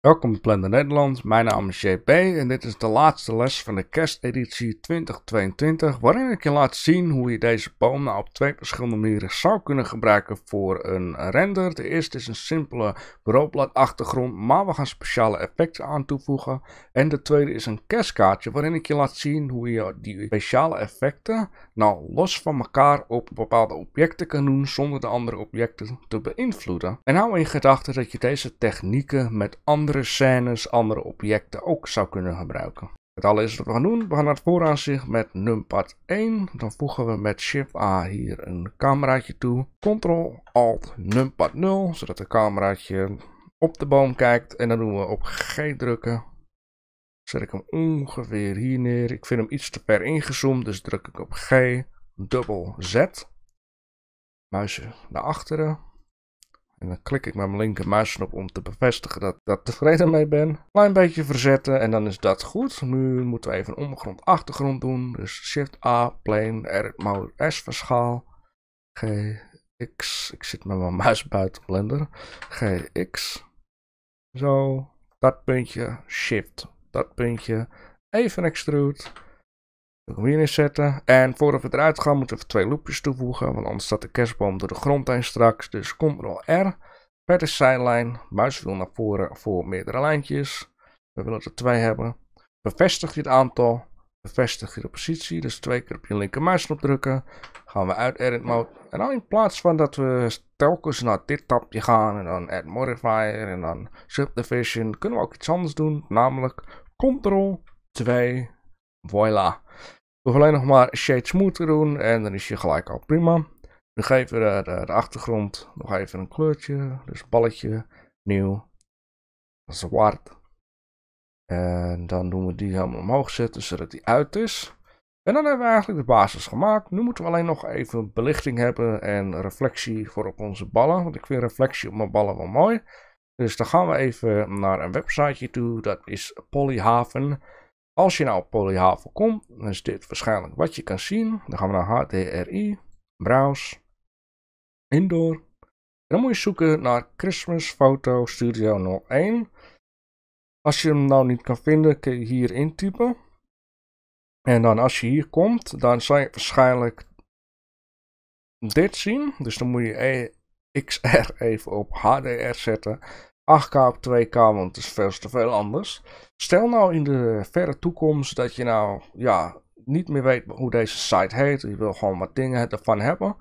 Welkom bij Blender Nederland, mijn naam is JP en dit is de laatste les van de kersteditie 2022 waarin ik je laat zien hoe je deze boom nou op twee verschillende manieren zou kunnen gebruiken voor een render. De eerste is een simpele bureaublad achtergrond, maar we gaan speciale effecten aan toevoegen. En de tweede is een kerstkaartje waarin ik je laat zien hoe je die speciale effecten nou los van elkaar op bepaalde objecten kan doen zonder de andere objecten te beïnvloeden. En hou in gedachten dat je deze technieken met andere andere scènes, andere objecten ook zou kunnen gebruiken. Het alles is wat we gaan doen, we gaan naar het vooraanzicht met numpad 1. Dan voegen we met shift A hier een cameraatje toe. Ctrl alt numpad 0, zodat de cameraatje op de boom kijkt. En dan doen we op G drukken. Zet ik hem ongeveer hier neer. Ik vind hem iets te ver ingezoomd, dus druk ik op G, dubbel Z. Muizen naar achteren. En dan klik ik met mijn linker muisknop om te bevestigen dat ik daar tevreden mee ben. Klein beetje verzetten en dan is dat goed. Nu moeten we even een ondergrond achtergrond doen. Dus Shift A, plane, R, mode, S verschaal. G, X. Ik zit met mijn muis buiten Blender. G, X. Zo. Dat puntje. Shift. Dat puntje. Even extrude weer inzetten. En voordat we eruit gaan moeten we twee loopjes toevoegen. Want anders staat de kerstboom door de grond heen straks. Dus Ctrl R. Verder zijlijn. Muiswiel naar voren voor meerdere lijntjes. We willen er twee hebben. Bevestig je het aantal. Bevestig je de positie. Dus twee keer op je linker muisknop drukken. Gaan we uit edit mode. En dan in plaats van dat we telkens naar dit tapje gaan. En dan add modifier. En dan subdivision. Kunnen we ook iets anders doen. Namelijk Ctrl 2. voila hoef alleen nog maar shade smooth te doen en dan is je gelijk al prima. Nu geven we de, achtergrond nog even een kleurtje, dus balletje, nieuw, zwart. En dan doen we die helemaal omhoog zetten zodat die uit is. En dan hebben we eigenlijk de basis gemaakt. Nu moeten we alleen nog even belichting hebben en reflectie voor op onze ballen. Want ik vind reflectie op mijn ballen wel mooi. Dus dan gaan we even naar een websiteje toe. Dat is Polyhaven. Als je nou Polyhavel komt, dan is dit waarschijnlijk wat je kan zien. Dan gaan we naar HDRI, browse, indoor. dan moet je zoeken naar Christmas Photo Studio 01. Als je hem nou niet kan vinden, kun je hier intypen. En dan als je hier komt, dan zal je waarschijnlijk dit zien. Dus dan moet je EXR even op HDR zetten. 8K op 2K, want het is veel te veel anders. Stel nou in de verre toekomst dat je nou ja, niet meer weet hoe deze site heet. Je wil gewoon wat dingen ervan hebben.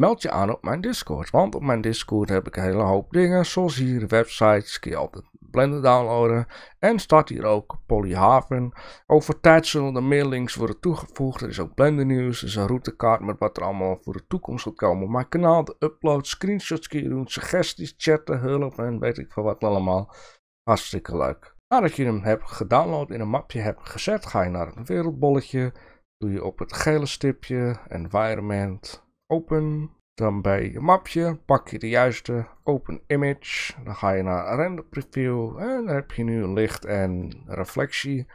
Meld je aan op mijn Discord. Want op mijn Discord heb ik een hele hoop dingen. Zoals hier websites. Kun altijd blender downloaden en start hier ook Polyhaven. Over tijd zullen er meer links worden toegevoegd. Er is ook Blender nieuws, er is een routekaart met wat er allemaal voor de toekomst gaat komen. Mijn kanaal, de upload, screenshots suggesties, chatten, hulp en weet ik veel wat allemaal. Hartstikke leuk. Nadat je hem hebt gedownload in een mapje hebt gezet, ga je naar het wereldbolletje. Doe je op het gele stipje, environment, open. Dan bij je mapje pak je de juiste, open image. Dan ga je naar render preview en dan heb je nu licht en reflectie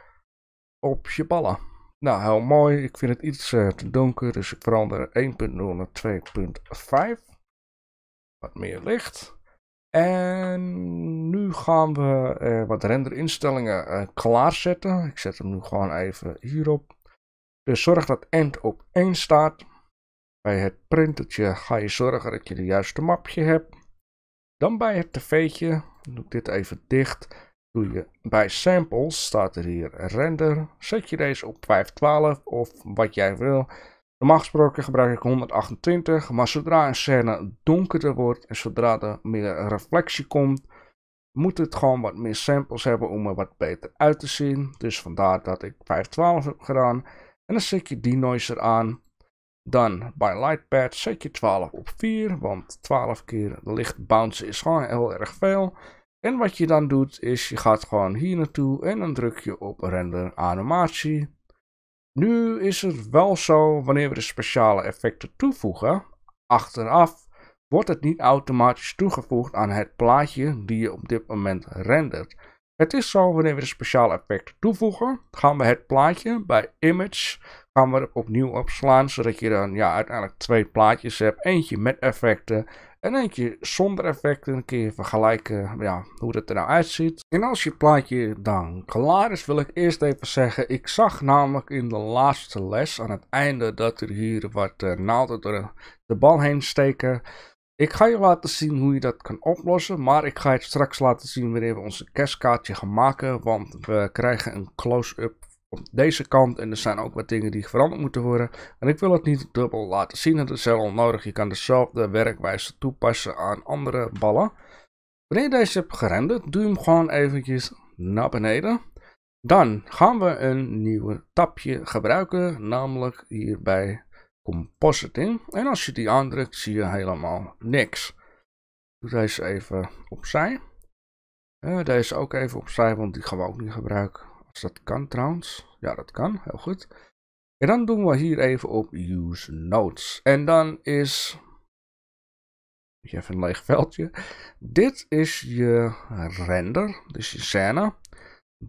op je ballen. Nou, heel mooi. Ik vind het iets eh, te donker, dus ik verander 1.0 naar 2.5. Wat meer licht. En nu gaan we eh, wat renderinstellingen uh, klaarzetten. Ik zet hem nu gewoon even hierop. Dus zorg dat end op 1 staat. Bij het printertje ga je zorgen dat je de juiste mapje hebt. Dan bij het tv'tje, doe ik dit even dicht, doe je bij samples, staat er hier render. Zet je deze op 512 of wat jij wil. Normaal gesproken gebruik ik 128, maar zodra een scène donkerder wordt en zodra er meer reflectie komt, moet het gewoon wat meer samples hebben om er wat beter uit te zien. Dus vandaar dat ik 512 heb gedaan. En dan zet je die noise dan bij Lightpad zet je 12 op 4, want 12 keer licht bounce is gewoon heel erg veel. En wat je dan doet is je gaat gewoon hier naartoe en dan druk je op render animatie. Nu is het wel zo, wanneer we de speciale effecten toevoegen, achteraf wordt het niet automatisch toegevoegd aan het plaatje die je op dit moment rendert. Het is zo, wanneer we de speciale effecten toevoegen, gaan we het plaatje bij Image kamer we opnieuw opslaan Zodat je dan ja, uiteindelijk twee plaatjes hebt. Eentje met effecten en eentje zonder effecten. Dan kun je vergelijken ja, hoe dat er nou uitziet. En als je plaatje dan klaar is, wil ik eerst even zeggen. Ik zag namelijk in de laatste les aan het einde dat er hier wat uh, naalden door de bal heen steken. Ik ga je laten zien hoe je dat kan oplossen, maar ik ga je straks laten zien wanneer we onze kerstkaartje gaan maken, want we krijgen een close-up op deze kant. En er zijn ook wat dingen die veranderd moeten worden. En ik wil het niet dubbel laten zien. Het is heel onnodig. Je kan dezelfde werkwijze toepassen aan andere ballen. Wanneer je deze hebt gerenderd, doe hem gewoon eventjes naar beneden. Dan gaan we een nieuwe tapje gebruiken, namelijk hier bij Compositing. En als je die aandrukt, zie je helemaal niks. Doe deze even opzij. deze ook even opzij, want die gaan we ook niet gebruiken dat kan trouwens. Ja, dat kan. Heel goed. En dan doen we hier even op Use Notes. En dan is... Even een leeg veldje. Dit is je render. Dus je scène.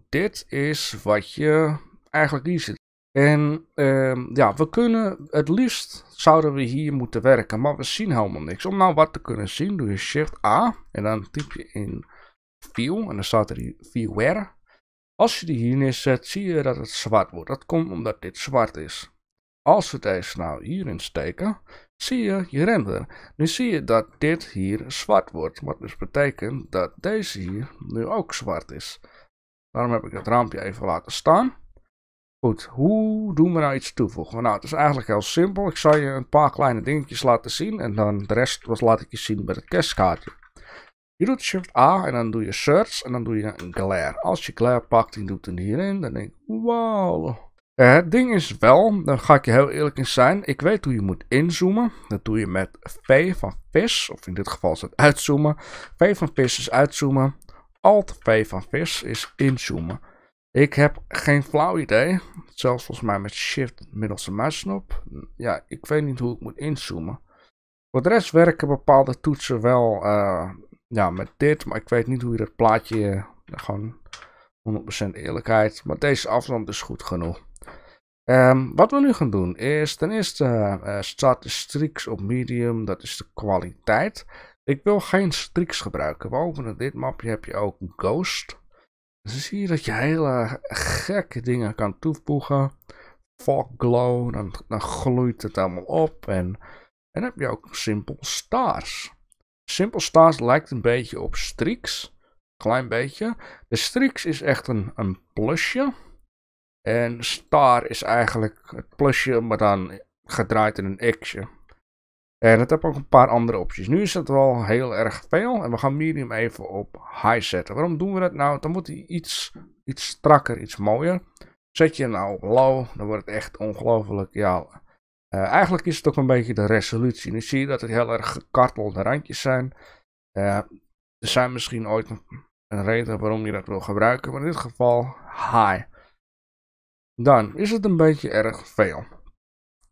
Dit is wat je eigenlijk hier En ehm, ja, we kunnen het liefst zouden we hier moeten werken, maar we zien helemaal niks. Om nou wat te kunnen zien, doe je Shift A en dan typ je in View en dan staat er hier Viewer. Als je die hier neerzet, zie je dat het zwart wordt. Dat komt omdat dit zwart is. Als we deze nou hierin steken, zie je je render. Nu zie je dat dit hier zwart wordt. Wat dus betekent dat deze hier nu ook zwart is. Daarom heb ik het raampje even laten staan. Goed, hoe doen we nou iets toevoegen? Nou, het is eigenlijk heel simpel. Ik zal je een paar kleine dingetjes laten zien en dan de rest laat ik je zien bij het kerstkaartje. Je doet shift A en dan doe je search en dan doe je een glare. Als je glare pakt en doet hem hierin, dan denk ik, wauw. Eh, het ding is wel, Dan ga ik je heel eerlijk in zijn. Ik weet hoe je moet inzoomen. Dat doe je met V van vis, of in dit geval is het uitzoomen. V van vis is uitzoomen. Alt V van vis is inzoomen. Ik heb geen flauw idee. Zelfs volgens mij met shift middels de muisknop. Ja, ik weet niet hoe ik moet inzoomen. Voor de rest werken bepaalde toetsen wel eh, ja, met dit. Maar ik weet niet hoe je dat plaatje, eh, gewoon 100% eerlijkheid. Maar deze afstand is goed genoeg. Ehm, wat we nu gaan doen is ten eerste uh, eh, eh, start de op medium, dat is de kwaliteit. Ik wil geen streaks gebruiken. Boven dit mapje heb je ook Ghost. Dus zie je dat je hele gekke dingen kan toevoegen. Fog glow, dan, dan gloeit het allemaal op. En, en heb je ook simpel stars. Simple Stars lijkt een beetje op Strix. Klein beetje. De Strix is echt een, een plusje. En Star is eigenlijk het plusje, maar dan gedraaid in een Xje. En het heb ook een paar andere opties. Nu is het wel heel erg veel. En we gaan medium even op high zetten. Waarom doen we dat nou? Dan moet hij iets, iets strakker, iets mooier. Zet je nou op low, dan wordt het echt ongelooflijk ja, eh, eigenlijk is het ook een beetje de resolutie. Nu zie je dat het heel erg gekartelde randjes zijn. Eh, er zijn misschien ooit een reden waarom je dat wil gebruiken, maar in dit geval high. Dan is het een beetje erg veel.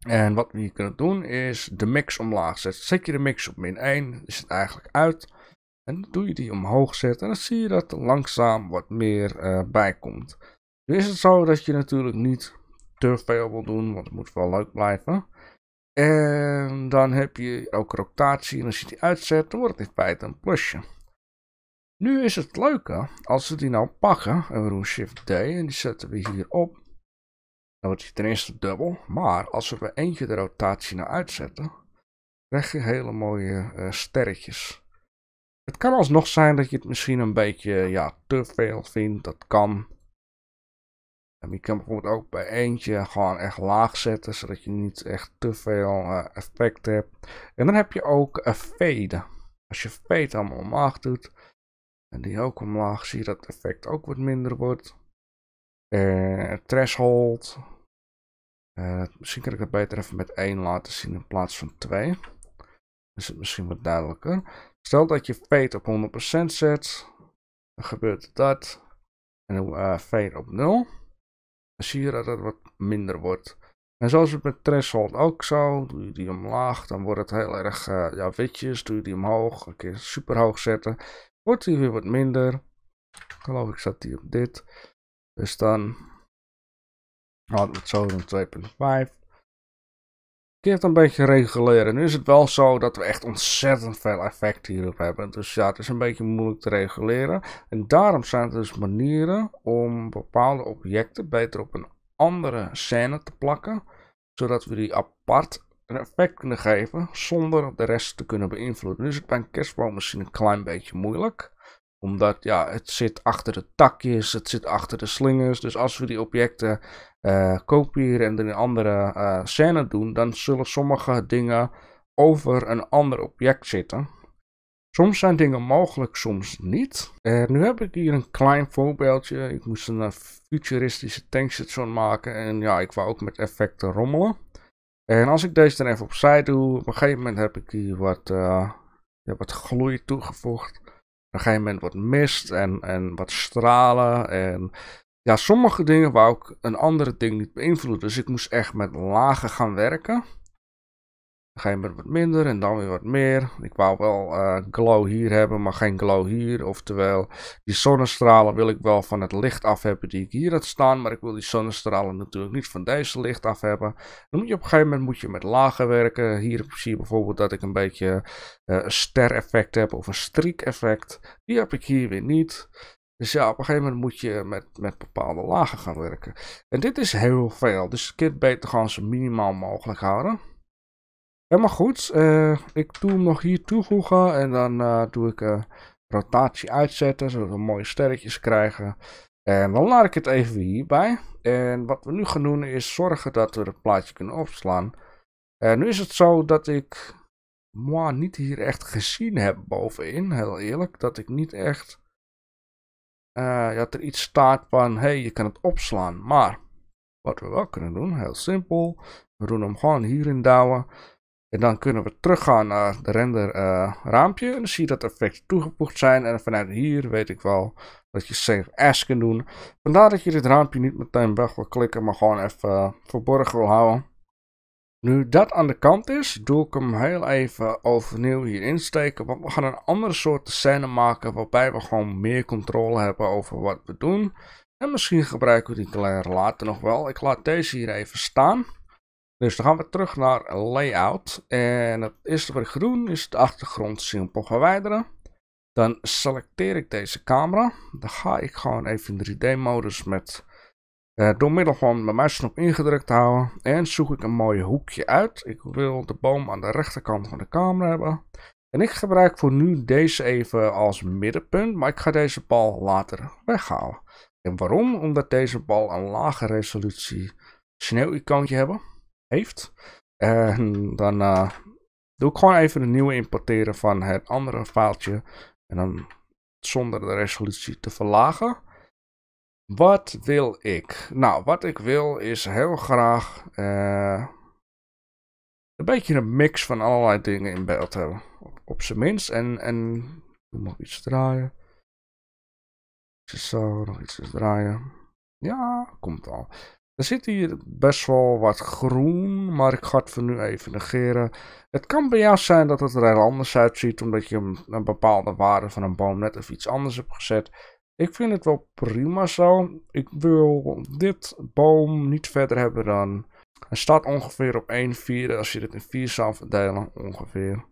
En wat we hier kunnen doen is de mix omlaag zetten. Zet je de mix op min 1, is het eigenlijk uit. En dan doe je die omhoog zetten en dan zie je dat er langzaam wat meer uh, bij komt. Nu is het zo dat je natuurlijk niet te veel wil doen, want het moet wel leuk blijven. En dan heb je ook rotatie en als je die uitzet, dan wordt het in feite een plusje. Nu is het leuke, als we die nou pakken, en we doen Shift D en die zetten we hier op. Dan wordt die ten eerste dubbel, maar als we er eentje de rotatie naar uitzetten, krijg je hele mooie eh, sterretjes. Het kan alsnog zijn dat je het misschien een beetje ja, te veel vindt, dat kan je kan bijvoorbeeld ook bij eentje gewoon echt laag zetten, zodat je niet echt te veel eh, effect hebt. En dan heb je ook een eh, fade. Als je fade allemaal omlaag doet, en die ook omlaag, zie je dat het effect ook wat minder wordt. Uh, threshold. misschien kan ik het beter even met 1 laten zien in plaats van 2. Is het misschien wat duidelijker. Stel dat je fade op 100% zet, dan gebeurt dat. En dan fade op 0 zie je dat het wat minder wordt. En zoals het met threshold ook zo. Doe je die omlaag, dan wordt het heel erg eh, ja, witjes. Doe je die omhoog, een keer super hoog zetten. Wordt die weer wat minder. Geloof ik zat die op dit. Dus dan laten we het zo doen 2.5 verkeerd een beetje reguleren. Nu is het wel zo dat we echt ontzettend veel effect hierop hebben. Dus ja, het is een beetje moeilijk te reguleren. En daarom zijn er dus manieren om bepaalde objecten beter op een andere scène te plakken. Zodat we die apart een effect kunnen geven zonder de rest te kunnen beïnvloeden. Nu is het bij een kerstboom misschien een klein beetje moeilijk omdat ja, het zit achter de takjes, het zit achter de slingers. Dus als we die objecten uh, kopiëren en er een andere uh, scène doen, dan zullen sommige dingen over een ander object zitten. Soms zijn dingen mogelijk, soms niet. Eh, nu heb ik hier een klein voorbeeldje. Ik moest een futuristische tankstation maken en ja, ik wou ook met effecten rommelen. En als ik deze dan even opzij doe, op een gegeven moment heb ik hier wat, wat gloei toegevoegd. Op een gegeven moment wat mist en, en wat stralen en ja, sommige dingen wou ik een andere ding niet beïnvloeden. Dus ik moest echt met lagen gaan werken. Dan ga je met wat minder en dan weer wat meer. Ik wou wel eh, glow hier hebben, maar geen glow hier. Oftewel, die zonnestralen wil ik wel van het licht af hebben die ik hier had staan. Maar ik wil die zonnestralen natuurlijk niet van deze licht af hebben. Dan moet je op een gegeven moment moet je met lagen werken. Hier zie je bijvoorbeeld dat ik een beetje eh, een ster effect heb of een streak effect. Die heb ik hier weer niet. Dus ja, op een gegeven moment moet je met, met bepaalde lagen gaan werken. En dit is heel veel, dus het kind beter gewoon zo minimaal mogelijk houden. Helemaal goed, eh, ik doe hem nog hier toevoegen en dan eh, doe ik uh, rotatie uitzetten, zodat we mooie sterretjes krijgen. En dan laat ik het even hierbij. En wat we nu gaan doen is zorgen dat we het plaatje kunnen opslaan. En nu is het zo dat ik moi niet hier echt gezien heb bovenin, heel eerlijk. Dat ik niet echt uh, dat er iets staat van, hey, je kan het opslaan. Maar, wat we wel kunnen doen, heel simpel. We doen hem gewoon hierin douwen. En dan kunnen we teruggaan naar de render eh, raampje. En dan zie je dat effecten toegevoegd zijn. En vanuit hier weet ik wel dat je save as kunt doen. Vandaar dat je dit raampje niet meteen weg wil klikken, maar gewoon even eh, verborgen wil houden. Nu dat aan de kant is, doe ik hem heel even overnieuw hier insteken. Want we gaan een andere soort scène maken waarbij we gewoon meer controle hebben over wat we doen. En misschien gebruiken we die kleiner later nog wel. Ik laat deze hier even staan. Dus dan gaan we terug naar layout. En het eerste wat ik ga doen is de achtergrond simpel verwijderen. Dan selecteer ik deze camera. Dan ga ik gewoon even in 3D-modus met eh, door middel van mijn muisknop ingedrukt te houden. En zoek ik een mooi hoekje uit. Ik wil de boom aan de rechterkant van de camera hebben. En ik gebruik voor nu deze even als middenpunt. Maar ik ga deze bal later weghalen. En waarom? Omdat deze bal een lage resolutie sneeuwicoontje hebben, heeft. En dan doe ik gewoon even een nieuwe importeren van het andere faaltje. En dan zonder de resolutie te verlagen. Wat wil ik? Nou, wat ik wil is heel graag eh, een beetje een mix van allerlei dingen in beeld hebben. Op, op zijn minst. En, en nog iets draaien. Zo, nog iets draaien. Ja, komt al. Er zit hier best wel wat groen, maar ik ga het voor nu even negeren. Het kan bij jou zijn dat het er heel anders uitziet, omdat je een, een bepaalde waarde van een boom net of iets anders hebt gezet. Ik vind het wel prima zo. Ik wil dit boom niet verder hebben dan... Hij staat ongeveer op 1 vierde. Als je dit in 4 zou verdelen, ongeveer.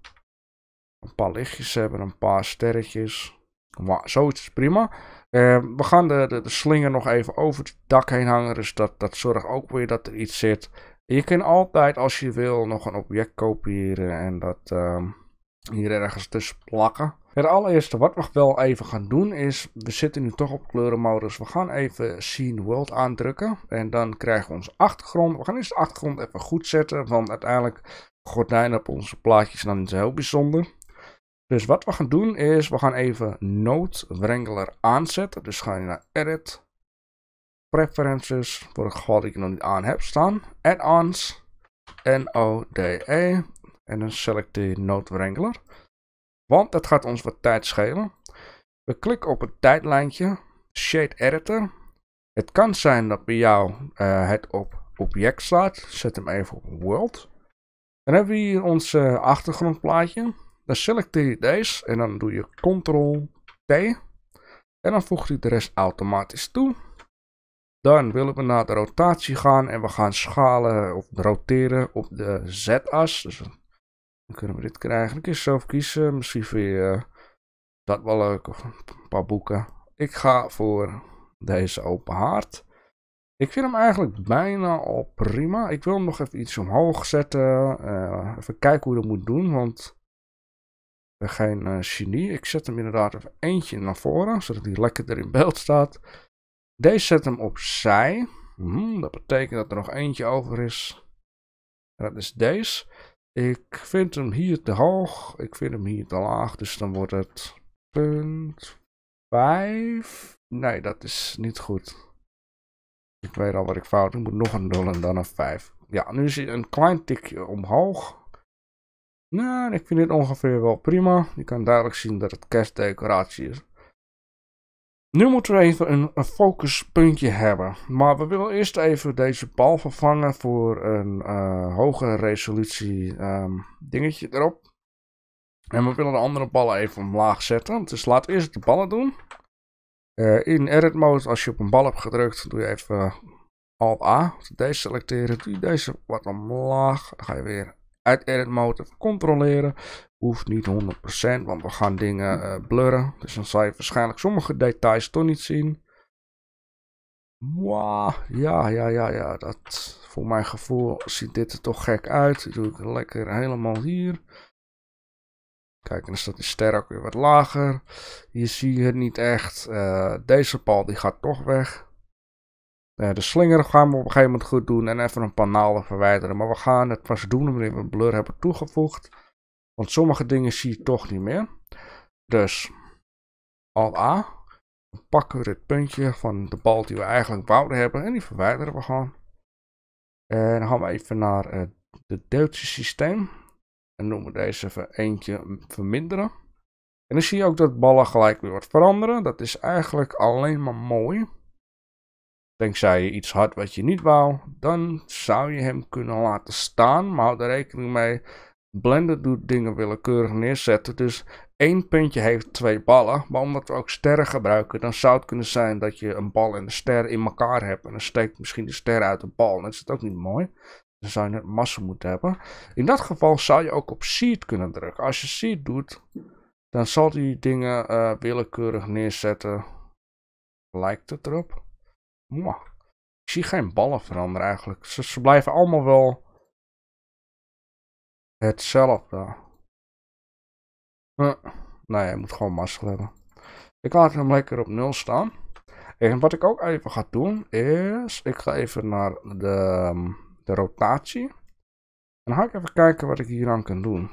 Een paar lichtjes hebben, een paar sterretjes. Maar zoiets is prima. Eh, we gaan de, de, slinger nog even over het dak heen hangen. Dus dat, dat zorgt ook weer dat er iets zit. Je kan altijd, als je wil, nog een object kopiëren en dat ehm, hier ergens tussen plakken. Het allereerste wat we wel even gaan doen is, we zitten nu toch op kleurenmodus. We gaan even Scene World aandrukken en dan krijgen we onze achtergrond. We gaan eerst de achtergrond even goed zetten, want uiteindelijk gordijnen op onze plaatjes dan niet zo heel bijzonder. Dus wat we gaan doen is, we gaan even Node Wrangler aanzetten. Dus ga je naar Edit, Preferences, voor het geval dat ik nog niet aan heb staan. Add-ons, N-O-D-E en dan selecteer je Node Wrangler. Want dat gaat ons wat tijd schelen. We klikken op het tijdlijntje, Shade Editor. Het kan zijn dat bij jou eh, het op object staat. Zet hem even op World. Dan hebben we hier ons eh, achtergrondplaatje. Dan selecteer je deze en dan doe je Ctrl T. En dan voegt hij de rest automatisch toe. Dan willen we naar de rotatie gaan en we gaan schalen of roteren op de Z-as. Dus dan kunnen we dit krijgen. Dan kun zelf kiezen. Misschien vind je eh, dat wel leuk. Of een paar boeken. Ik ga voor deze open haard. Ik vind hem eigenlijk bijna al prima. Ik wil hem nog even iets omhoog zetten. Eh, even kijken hoe je dat moet doen. Want ik ben geen uh, genie. Ik zet hem inderdaad even eentje naar voren. Zodat hij lekker er in beeld staat. Deze zet hem opzij. Hmm, dat betekent dat er nog eentje over is. Dat is deze. Ik vind hem hier te hoog. Ik vind hem hier te laag. Dus dan wordt het punt 5. Nee, dat is niet goed. Ik weet al wat ik fout. Ik moet nog een 0 en dan een 5. Ja, nu zie je een klein tikje omhoog. Nou, ik vind dit ongeveer wel prima. Je kan duidelijk zien dat het kerstdecoratie is. Nu moeten we even een, focuspuntje hebben. Maar we willen eerst even deze bal vervangen voor een uh, hoge resolutie ehm, dingetje erop. En we willen de andere ballen even omlaag zetten. Dus laat eerst de ballen doen. Eh, in edit mode, als je op een bal hebt gedrukt, doe je even Alt-A. Deze selecteren, doe deze wat omlaag. Dan ga je weer uit Edit Mode controleren. Hoeft niet 100%, want we gaan dingen hm. eh, blurren. Dus dan zal je waarschijnlijk sommige details toch niet zien. ja, ja, ja, ja. Dat, voor mijn gevoel ziet dit er toch gek uit. doe ik lekker helemaal hier. Kijk, en dan staat die ster ook weer wat lager. Hier zie je het niet echt. Eh, deze pal die gaat toch weg. Eh, de slinger gaan we op een gegeven moment goed doen en even een paar naalden verwijderen. Maar we gaan het pas doen wanneer we een blur hebben toegevoegd. Want sommige dingen zie je toch niet meer. Dus al A. Dan pakken we het puntje van de bal die we eigenlijk wouden hebben en die verwijderen we gewoon. En dan gaan we even naar eh, het de systeem. En noemen we deze even eentje verminderen. En dan zie je ook dat ballen gelijk weer wat veranderen. Dat is eigenlijk alleen maar mooi. Denk je iets had wat je niet wou, dan zou je hem kunnen laten staan. Maar houd er rekening mee, Blender doet dingen willekeurig neerzetten. Dus één puntje heeft twee ballen. Maar omdat we ook sterren gebruiken, dan zou het kunnen zijn dat je een bal en een ster in elkaar hebt. En dan steekt misschien de ster uit de bal. dat is ook niet mooi. Dan zou je net massa moeten hebben. In dat geval zou je ook op seed kunnen drukken. Als je seed doet, dan zal die dingen eh, willekeurig neerzetten. Lijkt het erop. Ik zie geen ballen veranderen eigenlijk. Ze, blijven allemaal wel hetzelfde. nee, je moet gewoon mazzel hebben. Ik laat hem lekker op 0 staan. En wat ik ook even ga doen is, ik ga even naar de, ehm, de rotatie. En dan ga ik even kijken wat ik hier aan kan doen.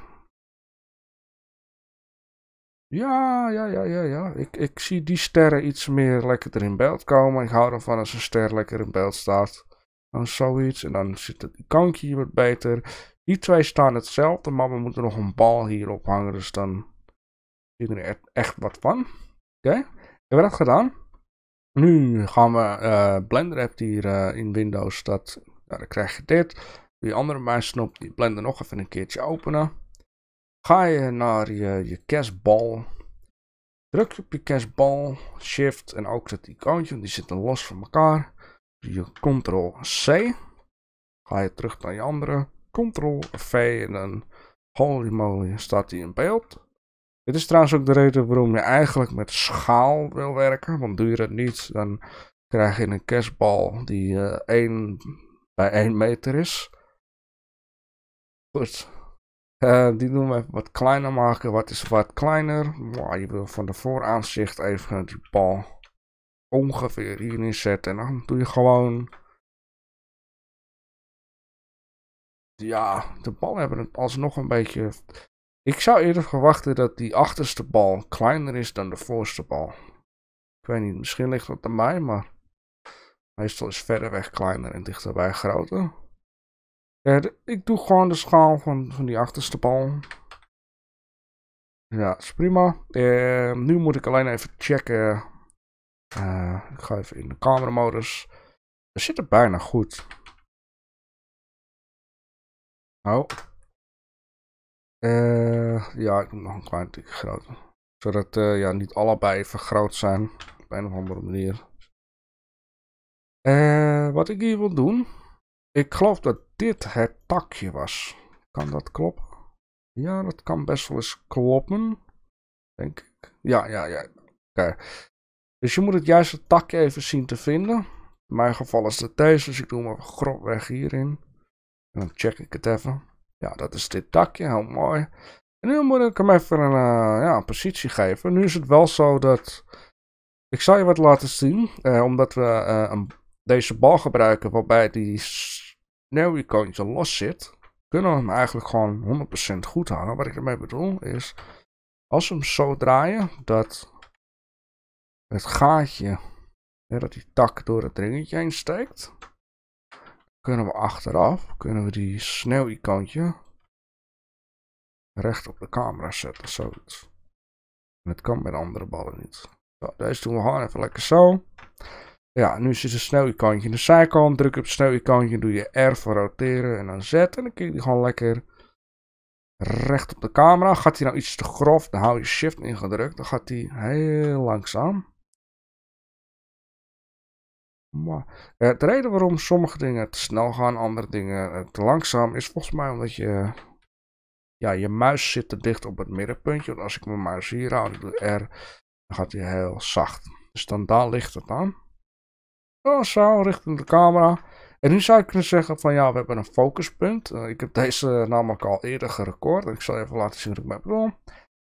Ja, ja, ja, ja, ja. Ik, ik zie die sterren iets meer lekker in beeld komen. Ik hou ervan als een ster lekker in beeld staat. Dan zoiets. En dan zit het kankje hier wat beter. Die twee staan hetzelfde, maar we moeten nog een bal hier ophangen. Dus dan je er echt wat van. Oké, okay. hebben we dat gedaan. Nu gaan we uh, Blender hebt hier eh, in Windows. Dat, ja, nou, dan krijg je dit. Die andere muis die Blender nog even een keertje openen. Ga je naar je, je kerstbal. Druk op je kerstbal. Shift en ook dat icoontje. Die zitten los van elkaar. Dus je Ctrl-C. Ga je terug naar je andere. Ctrl-V en dan... Holy moly, staat die in beeld. Dit is trouwens ook de reden waarom je eigenlijk met schaal wil werken. Want doe je dat niet, dan krijg je een kerstbal die 1 eh, bij 1 meter is. Goed. Eh, die doen we even wat kleiner maken. Wat is wat kleiner? je wil van de vooraanzicht even die bal ongeveer hierin zetten. En dan doe je gewoon... Ja, de bal hebben het alsnog een beetje... Ik zou eerder verwachten dat die achterste bal kleiner is dan de voorste bal. Ik weet niet, misschien ligt dat aan mij, maar... Meestal is verder weg kleiner en dichterbij groter ik doe gewoon de schaal van, van die achterste bal. Ja, is prima. Ehm, nu moet ik alleen even checken. Eh, ik ga even in de cameramodus. We zitten bijna goed. Oh. ja, ik moet nog een klein groter. Zodat eh, ja, niet allebei vergroot zijn. Op een of andere manier. wat ik hier wil doen. Ik geloof dat dit het takje was. Kan dat kloppen? Ja, dat kan best wel eens kloppen. Denk ik. Ja, ja, ja. Okay. Dus je moet het juiste takje even zien te vinden. In mijn geval is dat deze, dus ik doe hem grofweg hierin. En dan check ik het even. Ja, dat is dit takje, heel mooi. En nu moet ik hem even een, eh, ja, positie geven. Nu is het wel zo dat... Ik zal je wat laten zien, eh, omdat we eh, een, deze bal gebruiken waarbij die icoontje los zit, kunnen we hem eigenlijk gewoon 100% goed houden. Wat ik ermee bedoel is, als we hem zo draaien, dat het gaatje, hè, dat die tak door het ringetje heen steekt, kunnen we achteraf, kunnen we die sneeuwicoontje recht op de camera zetten, zoiets. Het kan met andere ballen niet. deze doen we gewoon even lekker zo. Ja, nu zit een snel-icoontje in de zijkant. Druk op het snel-icoontje, doe je R voor roteren en dan Z. En dan kun je die gewoon lekker recht op de camera. Gaat hij nou iets te grof, dan hou je shift ingedrukt. Dan gaat hij heel langzaam. Eh, de reden waarom sommige dingen te snel gaan, andere dingen eh, te langzaam, is volgens mij omdat je... Ja, je muis zit te dicht op het middenpuntje. Want als ik mijn muis hier hou doe R, dan gaat hij heel zacht. Dus dan daar ligt het aan. Oh, zo, richting de camera. En nu zou ik kunnen zeggen van ja, we hebben een focuspunt. Eh, ik heb deze namelijk al eerder gerecord. Ik zal even laten zien hoe ik mij bedoel.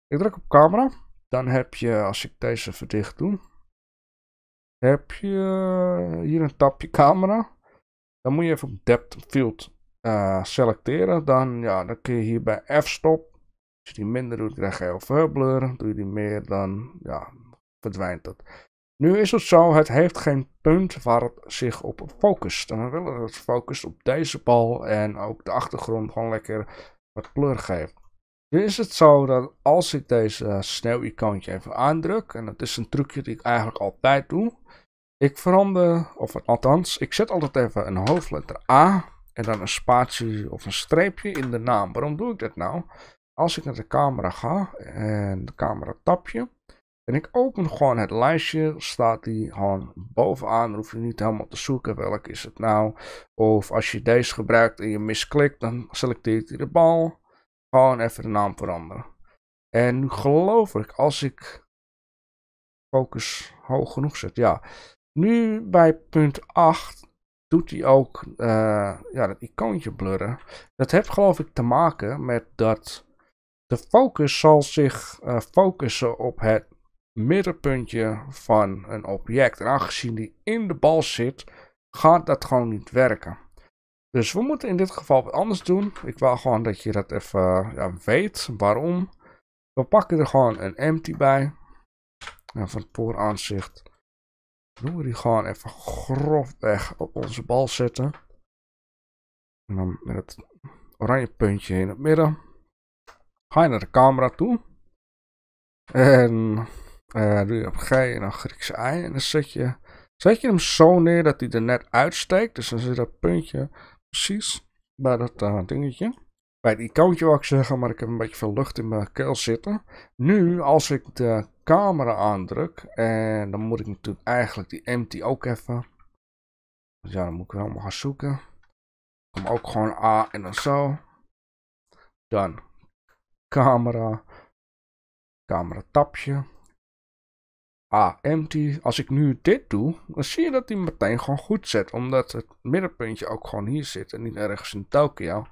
Ik druk op camera. Dan heb je, als ik deze verdicht doe, heb je hier een tapje camera. Dan moet je even op depth field eh, selecteren. Dan, ja, dan kun je hier bij f-stop. Als je die minder doet, krijg je heel veel blur. Doe je die meer, dan ja, verdwijnt dat. Nu is het zo, het heeft geen punt waar het zich op focust. En dan willen we het focust op deze bal en ook de achtergrond gewoon lekker wat kleur geeft. Nu is het zo dat als ik deze icoontje even aandruk, en dat is een trucje die ik eigenlijk altijd doe. Ik verander, of althans, ik zet altijd even een hoofdletter A en dan een spatie of een streepje in de naam. Waarom doe ik dat nou? Als ik naar de camera ga en de camera tapje, en ik open gewoon het lijstje, staat die gewoon bovenaan. Dan hoef je niet helemaal te zoeken welk is het nou. Of als je deze gebruikt en je misklikt, dan selecteert hij de bal. Gewoon even de naam veranderen. En nu geloof ik, als ik focus hoog genoeg zet, ja. Nu bij punt 8 doet hij ook uh, ja, dat icoontje blurren. Dat heeft geloof ik te maken met dat de focus zal zich eh, focussen op het middenpuntje van een object. En aangezien die in de bal zit, gaat dat gewoon niet werken. Dus we moeten in dit geval wat anders doen. Ik wou gewoon dat je dat even weet waarom. We pakken er gewoon een empty bij. En van het vooraanzicht doen we die gewoon even grofweg op onze bal zetten. En dan met het oranje puntje in het midden. Ga je naar de camera toe. En eh, doe je op G en dan Griekse I. En dan zet je, zet je hem zo neer dat hij er net uitsteekt. Dus dan zit dat puntje precies bij dat eh, dingetje. Bij het icoontje wil ik zeggen, maar ik heb een beetje veel lucht in mijn keel zitten. Nu, als ik de camera aandruk, en eh, dan moet ik natuurlijk eigenlijk die empty ook even. Dus ja, dan moet ik wel maar gaan zoeken. Kom ook gewoon A en dan zo. Dan camera. Camera tapje. Ah, empty. als ik nu dit doe, dan zie je dat hij meteen gewoon goed zet. Omdat het middenpuntje ook gewoon hier zit en niet ergens in Tokio. En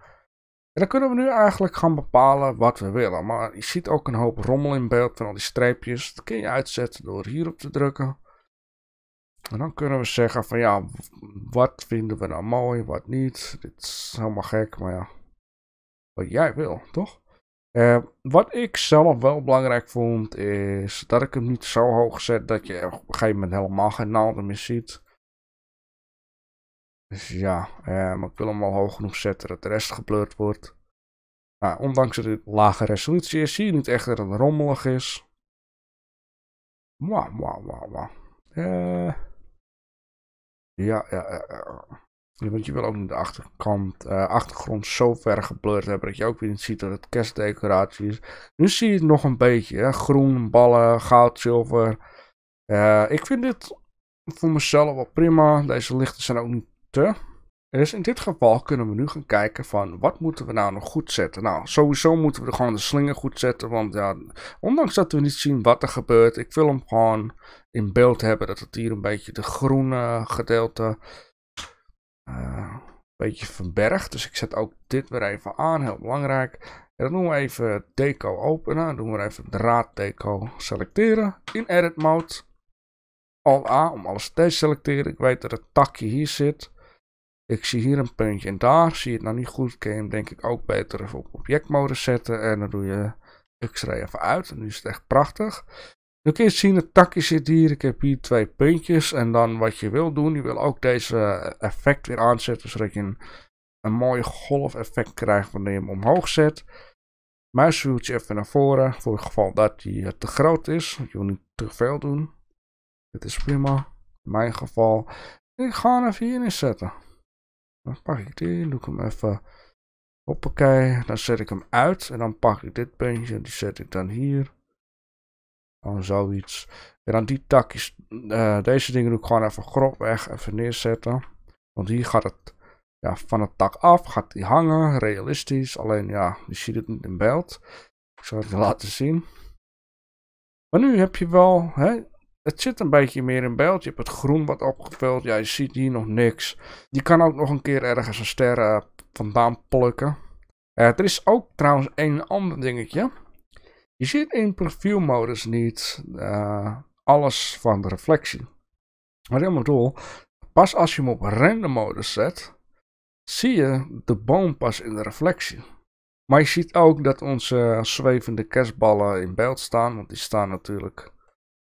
dan kunnen we nu eigenlijk gaan bepalen wat we willen. Maar je ziet ook een hoop rommel in beeld van al die streepjes. Dat kun je uitzetten door hierop te drukken. En dan kunnen we zeggen van ja, wat vinden we nou mooi, wat niet. Dit is helemaal gek, maar ja, wat jij wil, toch? Eh, wat ik zelf wel belangrijk vond, is dat ik hem niet zo hoog zet dat je op een gegeven moment helemaal geen naalden meer ziet. Dus ja, eh, maar ik wil hem wel hoog genoeg zetten dat de rest geblurd wordt. Nou, ondanks dat het lage resolutie is, zie je niet echt dat het rommelig is. Mwah, mwah, mwah, mwah. Eh. ja, ja, ja want je wil ook niet de achterkant, eh, achtergrond zo ver geblurred hebben dat je ook weer niet ziet dat het kerstdecoratie is. Nu zie je het nog een beetje. Groen, ballen, goud, zilver. Eh, ik vind dit voor mezelf wel prima. Deze lichten zijn ook niet te. Dus in dit geval kunnen we nu gaan kijken van wat moeten we nou nog goed zetten. Nou, sowieso moeten we gewoon de slinger goed zetten. Want ja, ondanks dat we niet zien wat er gebeurt. Ik wil hem gewoon in beeld hebben dat het hier een beetje de groene gedeelte een eh, beetje verbergt. Dus ik zet ook dit weer even aan, heel belangrijk. En dan doen we even deco openen. Dan doen we even deco selecteren. In edit mode. Al A om alles te selecteren. Ik weet dat het takje hier zit. Ik zie hier een puntje en daar. Zie je het nou niet goed, kun je hem denk ik ook beter even op objectmode zetten. En dan doe je X-ray even uit. En nu is het echt prachtig. Je kun je zien, het takje zit hier. Ik heb hier twee puntjes. En dan wat je wil doen, je wil ook deze effect weer aanzetten. Zodat je een, een mooi golf-effect krijgt wanneer je hem omhoog zet. Muiswieltje even naar voren. Voor het geval dat die eh, te groot is. Je wil niet te veel doen. Dit is prima. In mijn geval. Ik ga hem even hierin zetten. Dan pak ik die. Doe ik hem even. Hoppakee. Dan zet ik hem uit. En dan pak ik dit puntje. en Die zet ik dan hier. Gewoon oh, zoiets. En dan die takjes, eh, deze dingen doe ik gewoon even grof weg, even neerzetten. Want hier gaat het ja, van het tak af, gaat die hangen, realistisch. Alleen ja, je ziet het niet in beeld. Ik zal het laten zien. Maar nu heb je wel, hè, het zit een beetje meer in beeld. Je hebt het groen wat opgevuld. Ja, je ziet hier nog niks. Je kan ook nog een keer ergens een ster uh, vandaan plukken. Uh, er is ook trouwens één ander dingetje. Je ziet in profielmodus niet eh, alles van de reflectie. Maar helemaal bedoel, pas als je hem op random modus zet, zie je de boom pas in de reflectie. Maar je ziet ook dat onze zwevende kerstballen in beeld staan, want die staan natuurlijk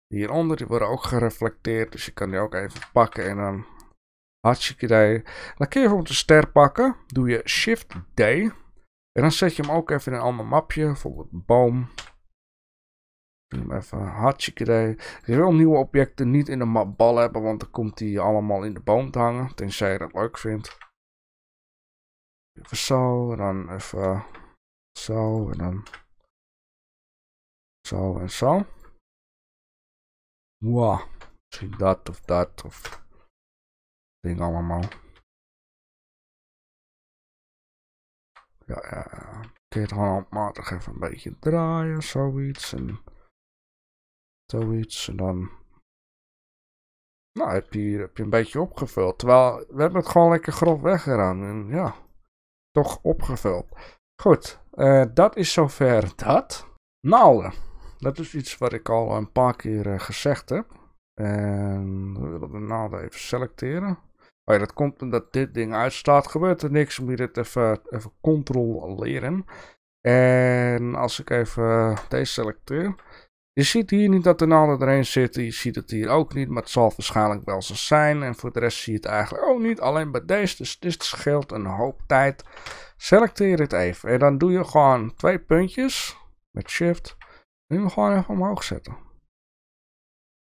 hieronder. Die worden ook gereflecteerd, dus je kan die ook even pakken en een hartstikke idee. Dan kun je bijvoorbeeld de ster pakken, doe je Shift D. En dan zet je hem ook even in een ander mapje, bijvoorbeeld boom. Even hartje idee. Je wil nieuwe objecten niet in de map bal hebben, want dan komt die allemaal in de boom te hangen. Tenzij je dat leuk vindt. Even zo, en dan even zo, en dan zo en zo. Wow, misschien dat of dat of ding allemaal. ja, ja, kun je het handmatig even een beetje draaien, zoiets. En zoiets. En dan nou, heb je, heb je een beetje opgevuld. Terwijl we hebben het gewoon lekker grof weggedaan. En ja, toch opgevuld. Goed, eh, dat is zover dat. Naalden. Nou, eh, dat is iets wat ik al een paar keer eh, gezegd heb. En we willen de naalden even selecteren. Maar oh dat komt omdat dit ding uitstaat. Gebeurt er niks. Moet je dit even, even controleren. En als ik even deze selecteer. Je ziet hier niet dat de naalden erin zitten. Je ziet het hier ook niet. Maar het zal waarschijnlijk wel zo zijn. En voor de rest zie je het eigenlijk ook niet. Alleen bij deze. Dus dit scheelt een hoop tijd. Selecteer het even. En dan doe je gewoon twee puntjes. Met shift. Nu gewoon even omhoog zetten.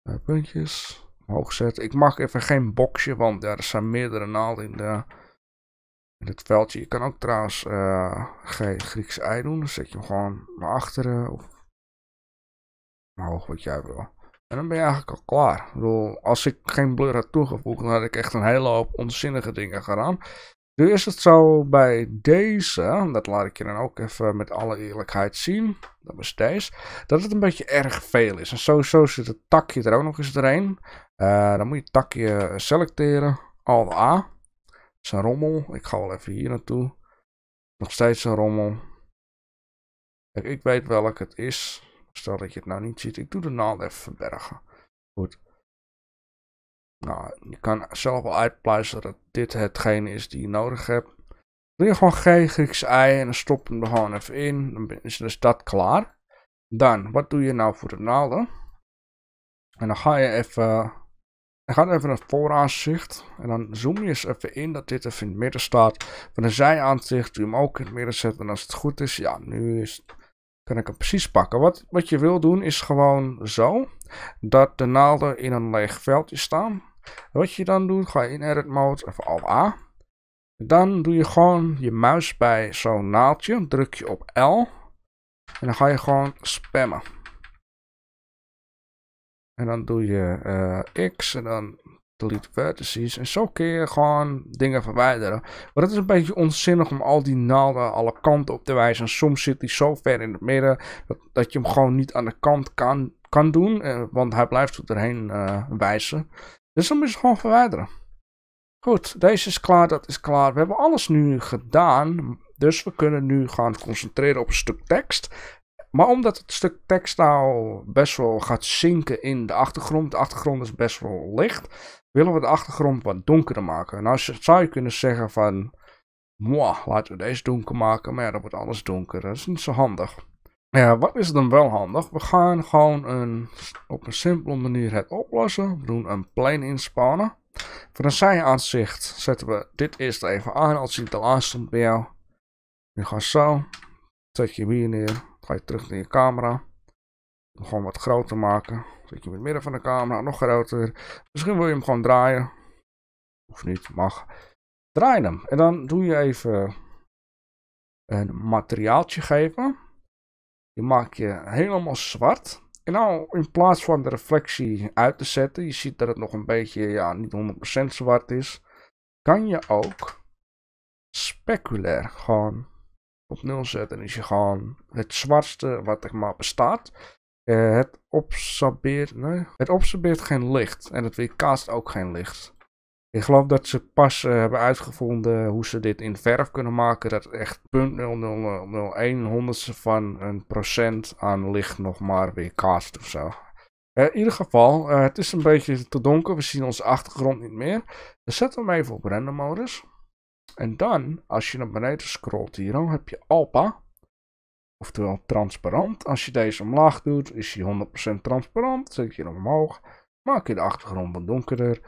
Twee puntjes hoog zetten. Ik mag even geen boxje, want ja, er zijn meerdere naalden in, het veldje. Je kan ook trouwens eh, geen Grieks ei doen. Dan zet je hem gewoon naar achteren of hoog wat jij wil. En dan ben je eigenlijk al klaar. als ik geen blur had toegevoegd, dan had ik echt een hele hoop onzinnige dingen gedaan. Nu dus is het zo bij deze, dat laat ik je dan ook even met alle eerlijkheid zien, dat was deze, dat het een beetje erg veel is. En sowieso zit het takje er ook nog eens doorheen. Eh, dan moet je het takje selecteren. Alt A. Dat is een rommel. Ik ga wel even hier naartoe. Nog steeds een rommel. Kijk, ik weet welk het is. Stel dat je het nou niet ziet. Ik doe de naald even verbergen. Goed. Nou, je kan zelf wel dat dit hetgeen is die je nodig hebt. Doe je gewoon G, Grieks I en dan stop hem er gewoon even in. Dan is dus dat klaar. Dan, wat doe je nou voor de naalden? En dan ga je even en ga even naar het vooraanzicht. En dan zoom je eens even in dat dit even in het midden staat. Van een zijaanzicht doe je hem ook in het midden zetten. En als het goed is, ja, nu is, kan ik hem precies pakken. Wat, wat je wil doen is gewoon zo. Dat de naalden in een leeg veldje staan. Wat je dan doet, ga je in edit mode, even al A. Dan doe je gewoon je muis bij zo'n naaldje. Druk je op L. En dan ga je gewoon spammen. En dan doe je eh, X en dan delete vertices. En zo kun je gewoon dingen verwijderen. Maar dat is een beetje onzinnig om al die naalden alle kanten op te wijzen. En soms zit die zo ver in het midden dat, dat je hem gewoon niet aan de kant kan, kan doen. Eh, want hij blijft er doorheen eh, wijzen. Dus dan moet je gewoon verwijderen. Goed, deze is klaar, dat is klaar. We hebben alles nu gedaan. Dus we kunnen nu gaan concentreren op een stuk tekst. Maar omdat het stuk tekstaal best wel gaat zinken in de achtergrond, de achtergrond is best wel licht, willen we de achtergrond wat donkerder maken. Nou zou je kunnen zeggen van, mwah, laten we deze donker maken, maar ja, dan wordt alles donker. Dat is niet zo handig. Ja, wat is dan wel handig? We gaan gewoon een, op een simpele manier het oplossen. We doen een plane inspannen. Voor een zijaanzicht zetten we dit eerst even aan als je het al aanstond bij jou. Nu gaan zo. Zet je hier neer. Ga je terug naar je camera. gewoon wat groter maken. Zet je in het midden van de camera, nog groter. Misschien wil je hem gewoon draaien. Of niet, mag. Draai hem. En dan doe je even een materiaaltje geven. Je maakt je helemaal zwart. En nou, in plaats van de reflectie uit te zetten, je ziet dat het nog een beetje, ja, niet 100% zwart is, kan je ook speculair gewoon op nul zet. En is je gewoon het zwartste wat er maar bestaat. Eh, het absorbeert, nee, het absorbeert geen licht. En het weerkaast ook geen licht. Ik geloof dat ze pas eh, hebben uitgevonden hoe ze dit in verf kunnen maken. Dat echt 0,0001 honderdste van een procent aan licht nog maar weerkaast of zo. Eh, in ieder geval, het is een beetje te donker. We zien onze achtergrond niet meer. zetten zet hem even op random modus. En dan, als je naar beneden scrolt hier, dan heb je Alpa. Oftewel transparant. Als je deze omlaag doet, is hij 100% transparant. Zet je hem omhoog. Maak je de achtergrond wat donkerder.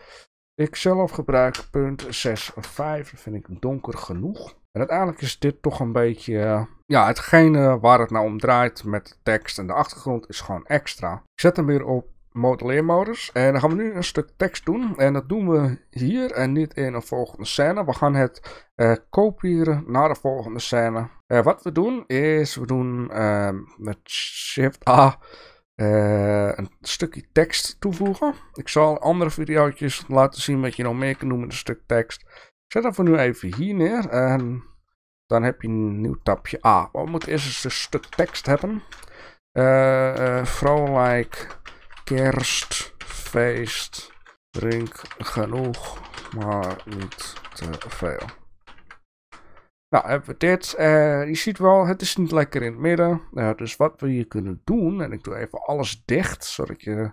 Ik zelf gebruik punt 6.5. Dat vind ik donker genoeg. En uiteindelijk is dit toch een beetje... Eh, ja, hetgene waar het nou om draait met de tekst en de achtergrond is gewoon extra. Ik zet hem weer op modelleermodus. En dan gaan we nu een stuk tekst doen. En dat doen we hier en niet in een volgende scène. We gaan het eh, kopiëren naar de volgende scène. Eh, wat we doen is, we doen ehm, met Shift A eh, een stukje tekst toevoegen. Ik zal andere video's laten zien wat je nou meer kan noemen met een stuk tekst. zet dat voor nu even hier neer. En dan heb je een nieuw tabje A. we moeten eerst een stuk tekst hebben. like kerstfeest. Drink genoeg, maar niet te veel. Nou, hebben we dit. Eh, je ziet wel, het is niet lekker in het midden. Uh, dus wat we hier kunnen doen, en ik doe even alles dicht, zodat je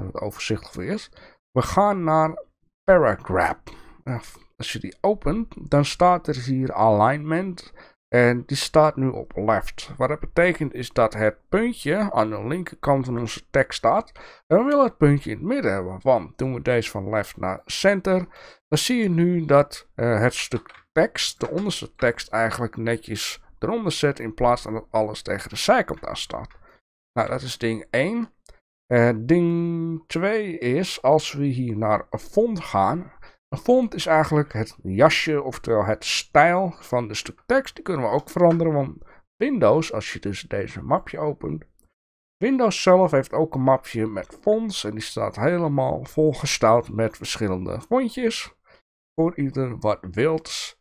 het overzichtig weer is. We gaan naar Paragraph. Nou, als je die opent, dan staat er hier alignment. En die staat nu op left. Wat dat betekent is dat het puntje aan de linkerkant van onze tekst staat. En we willen het puntje in het midden hebben. Want doen we deze van left naar center. Dan zie je nu dat eh, het stuk tekst, de onderste tekst eigenlijk netjes eronder zet. In plaats van dat alles tegen de zijkant aan staat. Nou dat is ding 1. Eh, ding 2 is als we hier naar font gaan. Een font is eigenlijk het jasje, oftewel het stijl van de stuk tekst. Die kunnen we ook veranderen, want Windows, als je dus deze mapje opent. Windows zelf heeft ook een mapje met fonts en die staat helemaal volgestouwd met verschillende fontjes. Voor ieder wat wilt.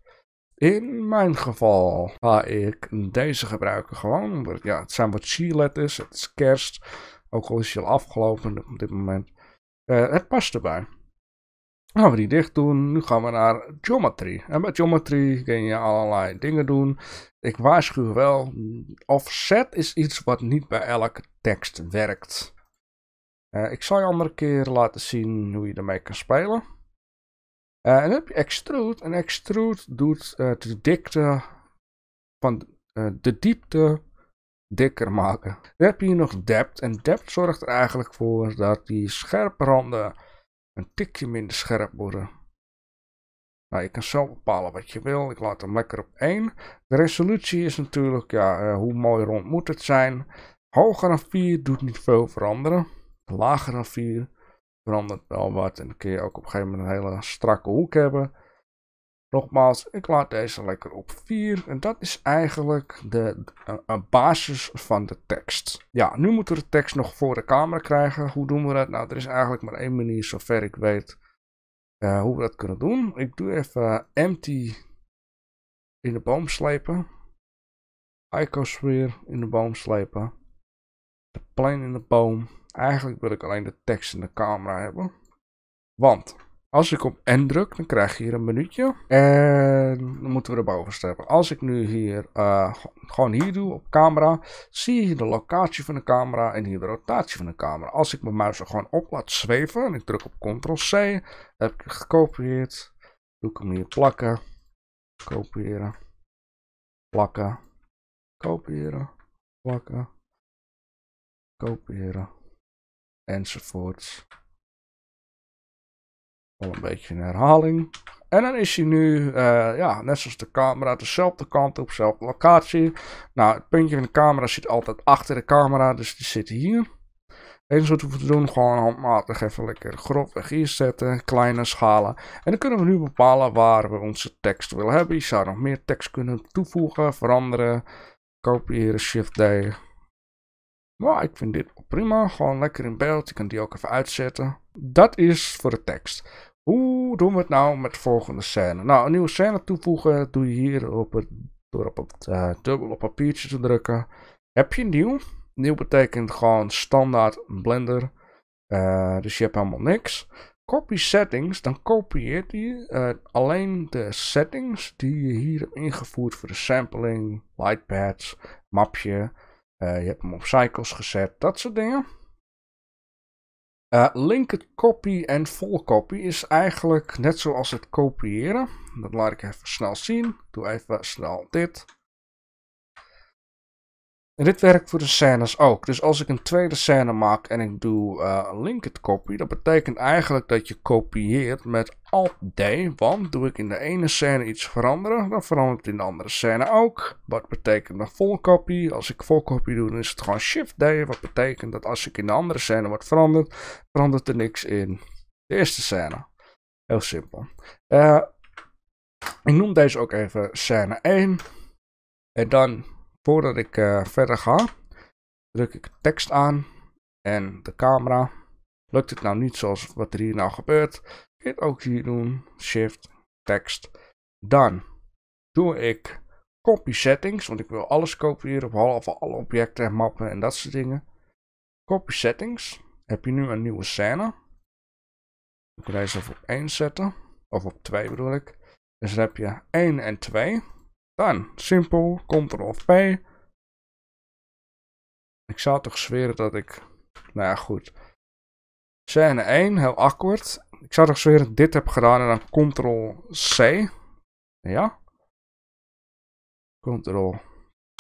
In mijn geval ga ik deze gebruiken gewoon. Ja, het zijn wat C-letters, het is kerst. Ook al is het al afgelopen op dit moment. Eh, het past erbij gaan we die dicht doen. Nu gaan we naar geometry. En met geometry kun je allerlei dingen doen. Ik waarschuw wel, offset is iets wat niet bij elke tekst werkt. Eh, ik zal je andere keer laten zien hoe je ermee kan spelen. Eh, en dan heb je extrude. En extrude doet eh, de dikte van de diepte dikker maken. Dan heb je hier nog depth. En depth zorgt er eigenlijk voor dat die scherpe randen een tikje minder scherp worden. Nou, je kan zelf bepalen wat je wil. Ik laat hem lekker op 1. De resolutie is natuurlijk, ja, eh, hoe mooi rond moet het zijn. Hoger dan 4 doet niet veel veranderen. Lager dan 4 verandert wel wat. En dan kun je ook op een gegeven moment een hele strakke hoek hebben. Nogmaals, ik laat deze lekker op 4. En dat is eigenlijk de eh, eh, basis van de tekst. Ja, nu moeten we de tekst nog voor de camera krijgen. Hoe doen we dat? Nou, er is eigenlijk maar één manier, zover ik weet, eh, hoe we dat kunnen doen. Ik doe even empty in de boom slepen. Icosphere in de boom slepen. De plane in de boom. Eigenlijk wil ik alleen de tekst in de camera hebben. Want als ik op N druk, dan krijg je hier een minuutje. En dan moeten we erboven steppen. Als ik nu hier eh, gewoon hier doe op camera, zie je de locatie van de camera en hier de rotatie van de camera. Als ik mijn muis er gewoon op laat zweven en ik druk op Ctrl-C, heb ik gekopieerd. Doe ik hem hier plakken. Kopiëren. Plakken. Kopiëren. Plakken. Kopiëren. Enzovoort. Al een beetje een herhaling. En dan is hij nu, eh, ja, net zoals de camera, dezelfde kant op, dezelfde locatie. Nou, het puntje van de camera zit altijd achter de camera, dus die zit hier. Eens wat we te doen, gewoon handmatig even lekker weg hier zetten, kleine schalen. En dan kunnen we nu bepalen waar we onze tekst willen hebben. Je zou nog meer tekst kunnen toevoegen, veranderen, kopiëren, shift D. Maar ik vind dit prima, gewoon lekker in beeld. Je kan die ook even uitzetten. Dat is voor de tekst. Hoe doen we het nou met de volgende scène? Nou, een nieuwe scène toevoegen doe je hier op het, door op het uh, dubbel op papiertje te drukken. Heb je nieuw? Nieuw betekent gewoon standaard Blender. Eh, dus je hebt helemaal niks. Copy settings, dan kopieert hij eh, alleen de settings die je hier hebt ingevoerd voor de sampling, lightpads, mapje, eh, je hebt hem op cycles gezet, dat soort dingen. Eh, linked copy en full copy is eigenlijk net zoals het kopiëren. Dat laat ik even snel zien. Doe even snel dit. En dit werkt voor de scènes ook. Dus als ik een tweede scène maak en ik doe uh, eh, linked copy, dat betekent eigenlijk dat je kopieert met Alt-D. Want doe ik in de ene scène iets veranderen, dan verandert het in de andere scène ook. Wat betekent een full copy? Als ik full copy doe, dan is het gewoon Shift-D. Wat betekent dat als ik in de andere scène wat verandert, verandert er niks in de eerste scène. Heel simpel. Eh, ik noem deze ook even scène 1. En dan voordat ik eh, verder ga, druk ik tekst aan en de camera. Lukt het nou niet zoals wat er hier nou gebeurt, Ik je het ook hier doen. Shift, tekst. Dan doe ik copy settings, want ik wil alles kopiëren, behalve alle objecten en mappen en dat soort dingen. Copy settings. Heb je nu een nieuwe scène. Ik wil deze even op 1 zetten. Of op 2 bedoel ik. Dus dan heb je 1 en 2. Dan, simpel, Ctrl v P. Ik zou toch zweren dat ik... Nou ja, goed. Scène 1, heel awkward. Ik zou toch zweren dat ik dit heb gedaan en dan Ctrl C. Ja. Ctrl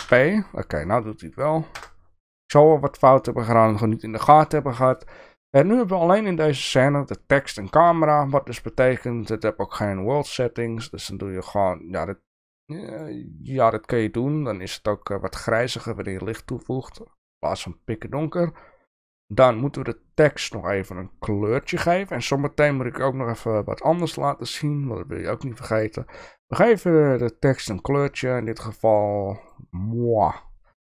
P. Oké, nou doet hij het wel. Ik zou wel wat fout hebben gedaan en gewoon niet in de gaten hebben gehad. En nu hebben we alleen in deze scène de tekst en camera. Wat dus betekent, ik heb ook geen world settings. Dus dan doe je gewoon, ja, dit eh, ja, dat kun je doen. Dan is het ook eh, wat grijziger wanneer je licht toevoegt. In plaats van pikken donker. Dan moeten we de tekst nog even een kleurtje geven. En zometeen moet ik ook nog even wat anders laten zien. Want dat wil je ook niet vergeten. We geven de tekst een kleurtje. In dit geval. Moi.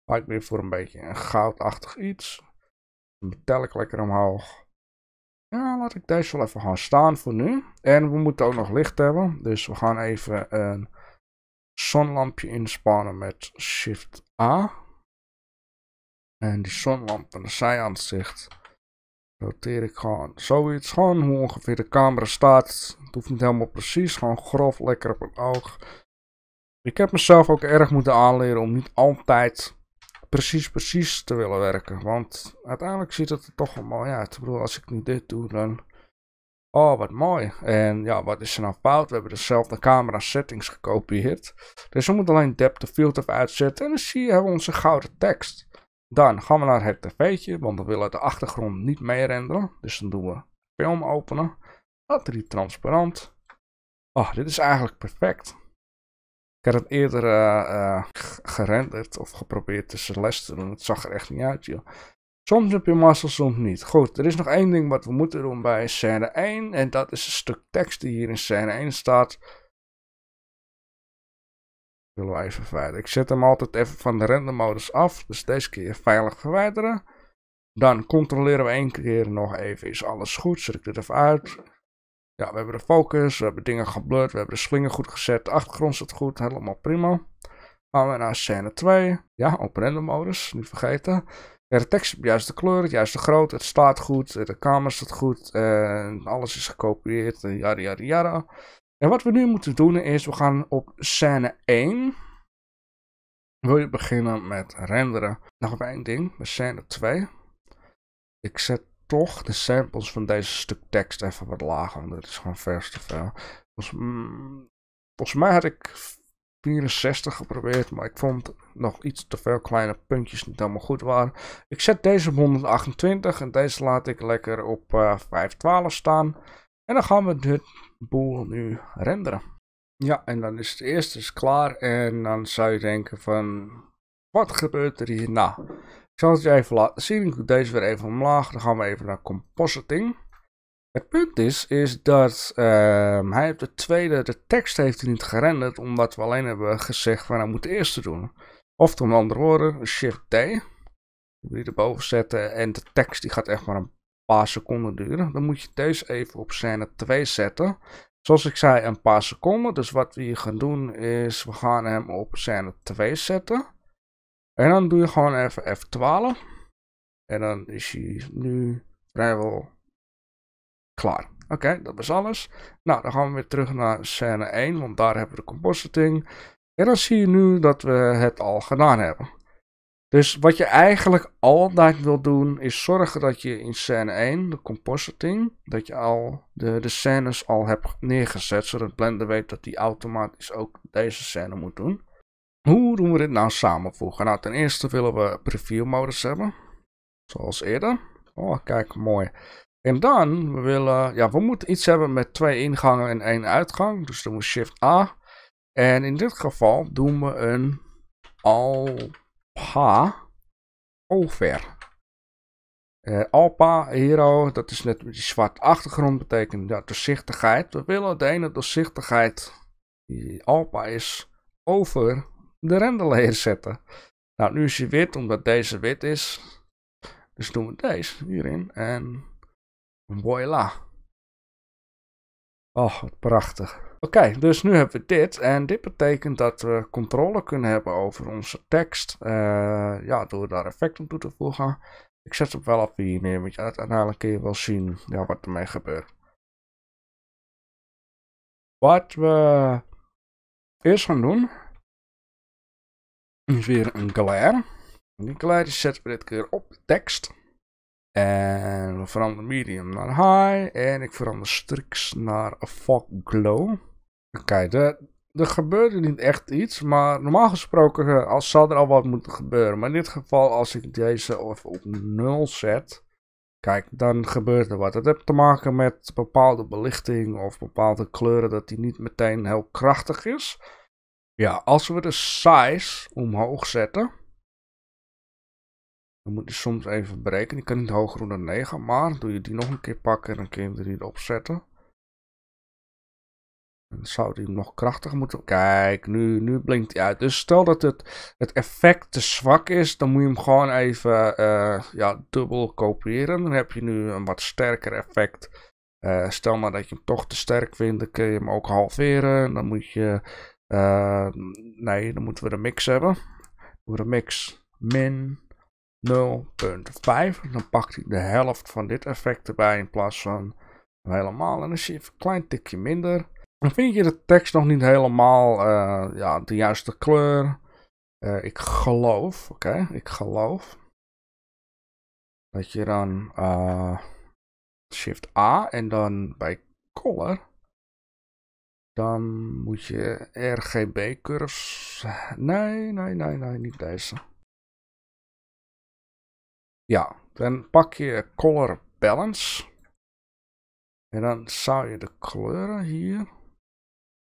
Lijkt weer voor een beetje een goudachtig iets. ik lekker omhoog. Ja, laat ik deze wel even gaan staan voor nu. En we moeten ook nog licht hebben. Dus we gaan even een zonlampje inspannen met Shift A. En die zonlamp aan de zijkant Roteer ik gewoon zoiets. Gewoon hoe ongeveer de camera staat. Het hoeft niet helemaal precies. Gewoon grof, lekker op het oog. Ik heb mezelf ook erg moeten aanleren om niet altijd precies, precies te willen werken. Want uiteindelijk ziet het er toch wel mooi uit. Ik bedoel, als ik nu dit doe, dan Oh, wat mooi. En ja, wat is er nou fout? We hebben dezelfde camera settings gekopieerd. Dus we moeten alleen depth of field of uitzetten. En dan zie je onze gouden tekst. Dan gaan we naar het tv'tje, want we willen de achtergrond niet meerenderen. renderen. Dus dan doen we film openen. dat is transparant. Oh, dit is eigenlijk perfect. Ik had het eerder eh, eh, gerenderd of geprobeerd te doen. Het zag er echt niet uit, joh. Soms heb je mazzel, soms niet. Goed, er is nog één ding wat we moeten doen bij scène 1. En dat is een stuk tekst die hier in scène 1 staat. Willen we even verwijderen. Ik zet hem altijd even van de rendermodus af. Dus deze keer veilig verwijderen. Dan controleren we één keer nog even. Is alles goed? Zet ik dit even uit. Ja, we hebben de focus. We hebben dingen geblurred. We hebben de slinger goed gezet. De achtergrond zit goed. Helemaal prima. Gaan we naar scène 2. Ja, op rendermodus. Niet vergeten de tekst is juist de kleur, juist juiste groot, het staat goed, de kamer staat goed, eh, alles is gekopieerd, ja, yada yada En wat we nu moeten doen is, we gaan op scène 1. Wil je beginnen met renderen? Nog één ding, zijn scène 2. Ik zet toch de samples van deze stuk tekst even wat lager, want dat is gewoon vers te veel. volgens mij had ik 64 geprobeerd, maar ik vond nog iets te veel kleine puntjes niet helemaal goed waren. Ik zet deze op 128 en deze laat ik lekker op 512 eh, staan. En dan gaan we dit boel nu renderen. Ja, en dan is het eerste is klaar en dan zou je denken van, wat gebeurt er hierna? Ik zal het je even laten zien. Ik doe deze weer even omlaag. Dan gaan we even naar compositing. Het punt is, is dat ehm, hij heeft de tweede, de tekst heeft hij niet gerenderd, omdat we alleen hebben gezegd van hij moet de eerste doen. Of om andere woorden, shift D, die erboven zetten en de tekst die gaat echt maar een paar seconden duren. Dan moet je deze even op scène 2 zetten. Zoals ik zei, een paar seconden. Dus wat we hier gaan doen is, we gaan hem op scène 2 zetten. En dan doe je gewoon even F12. En dan is hij nu vrijwel Klaar. Oké, dat is alles. Nou, dan gaan we weer terug naar scène 1, want daar hebben we de compositing. En dan zie je nu dat we het al gedaan hebben. Dus wat je eigenlijk altijd wil doen, is zorgen dat je in scène 1, de compositing, dat je al de, de scènes al hebt neergezet, zodat Blender weet dat die automatisch ook deze scène moet doen. Hoe doen we dit nou samenvoegen? Nou, ten eerste willen we preview modus hebben, zoals eerder. Oh, kijk, mooi. En dan we willen ja, we moeten iets hebben met twee ingangen en één uitgang. Dus dan moet shift A. En in dit geval doen we een alpa over. Uh, eh, alpa, hero, dat is net met die zwarte achtergrond, betekent ja, doorzichtigheid. We willen de ene doorzichtigheid, die alpa is, over de renderlayer zetten. Nou, nu is hij wit, omdat deze wit is. Dus doen we deze hierin. En Voila. Oh, wat prachtig. Oké, dus nu hebben we dit. En dit betekent dat we controle kunnen hebben over onze tekst. Uh, ja, door daar effecten toe te voegen. Ik zet hem wel op hier neer, want ja, uiteindelijk je wel zien ja, wat ermee gebeurt. Wat we eerst gaan doen, is weer een glare. Die glare zetten we dit keer op tekst. En we veranderen medium naar high. En ik verander strix naar fog glow. Kijk, er, er niet echt iets. Maar normaal gesproken eh, als, zou er al wat moeten gebeuren. Maar in dit geval, als ik deze even op 0 zet. Kijk, dan gebeurt er wat. Het heeft te maken met bepaalde belichting of bepaalde kleuren. Dat die niet meteen heel krachtig is. Ja, als we de size omhoog zetten. Dan moet je soms even breken. Die kan niet hoger dan 9. Maar doe je die nog een keer pakken en dan kun je hem er niet opzetten. Dan zou die nog krachtiger moeten... Kijk, nu, nu blinkt hij uit. Dus stel dat het, het effect te zwak is, dan moet je hem gewoon even eh, ja, dubbel kopiëren. Dan heb je nu een wat sterker effect. Eh, stel maar dat je hem toch te sterk vindt, dan kun je hem ook halveren. Dan moet je... Eh, nee, dan moeten we de mix hebben. Voor de mix min 0.5. Dan pakt hij de helft van dit effect erbij in plaats van helemaal. En dan je een klein tikje minder. Dan vind je de tekst nog niet helemaal eh, ja, de juiste kleur. Eh, ik geloof, oké, ik geloof. Dat je dan eh, Shift A en dan bij Color. Dan moet je RGB curves. Nee, nee, nee, nee, niet deze. Ja, dan pak je color balance. En dan zou je de kleuren hier.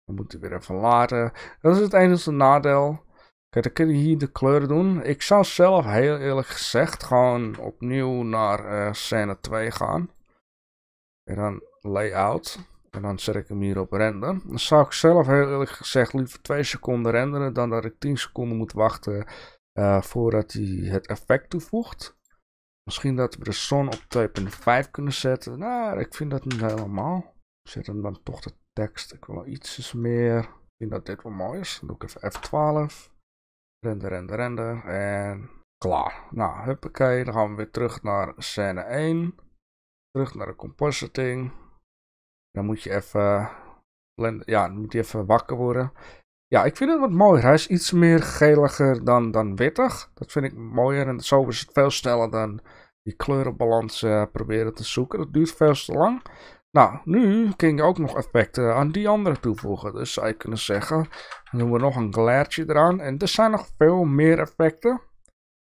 Dan moet je weer even laten. Dat is het enige nadeel. Kijk, dan kun je hier de kleuren doen. Ik zou zelf heel eerlijk gezegd gewoon opnieuw naar scene eh, scène 2 gaan. En dan layout. En dan zet ik hem hier op render. Dan zou ik zelf heel eerlijk gezegd liever 2 seconden renderen dan dat ik 10 seconden moet wachten eh, voordat hij het effect toevoegt. Misschien dat we de zon op 2.5 kunnen zetten. Nou, ik vind dat niet helemaal. Zet hem dan toch de tekst. Ik wil ietsjes meer. Ik vind dat dit wel mooi is. Dan doe ik even F12. Render, render, render. En klaar. Nou, huppakee. Dan gaan we weer terug naar scène 1. Terug naar de compositing. Dan moet je even... Ja, dan moet je even wakker worden. Ja, ik vind het wat mooier. Hij is iets meer geliger dan, dan wittig. Dat vind ik mooier. En zo is het veel sneller dan die kleurenbalans eh, proberen te zoeken. Dat duurt veel te lang. Nou, nu kun je ook nog effecten aan die andere toevoegen. Dus zou je kunnen zeggen, dan doen we nog een glaartje eraan. En er zijn nog veel meer effecten.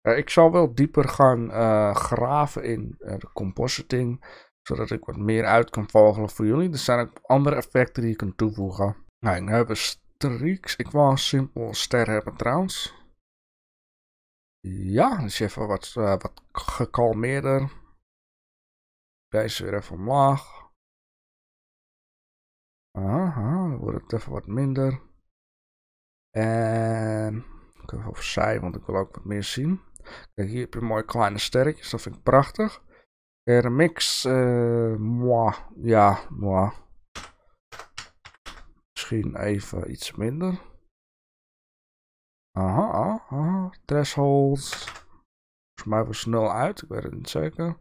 Eh, ik zal wel dieper gaan eh, graven in de compositing. Zodat ik wat meer uit kan vogelen voor jullie. Er zijn ook andere effecten die je kunt toevoegen. Nou, nu hebben we Trix. Ik wou simpel een ster hebben trouwens. Ja, dus even wat, eh, wat gekalmeerder. Deze weer even omlaag. Aha, dan wordt het even wat minder. En ik even opzij, want ik wil ook wat meer zien. Kijk, hier heb je mooie kleine sterretjes, dat vind ik prachtig. mix, uh, eh, moi, ja, moi misschien even iets minder. Aha, aha, threshold. Volgens mij wel snel uit, ik weet het niet zeker.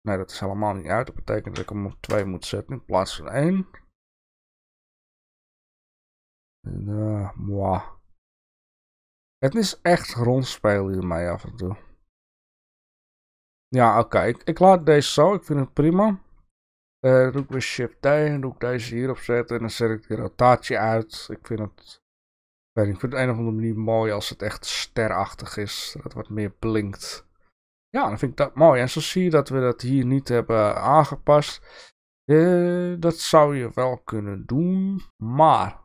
Nee, dat is helemaal niet uit. Dat betekent dat ik hem op 2 moet zetten in plaats van 1. En, eh, Het is echt rondspelen hiermee af en toe. Ja, oké. Ik, ik laat deze zo. Ik vind het prima. Uh, doe ik weer shift D en doe ik deze hierop zetten. En dan zet ik de rotatie uit. Ik vind het, weet ik vind het op een of andere manier mooi als het echt sterachtig is. Dat het wat meer blinkt. Ja, dan vind ik dat mooi. En zo zie je dat we dat hier niet hebben aangepast. Eh, dat zou je wel kunnen doen. Maar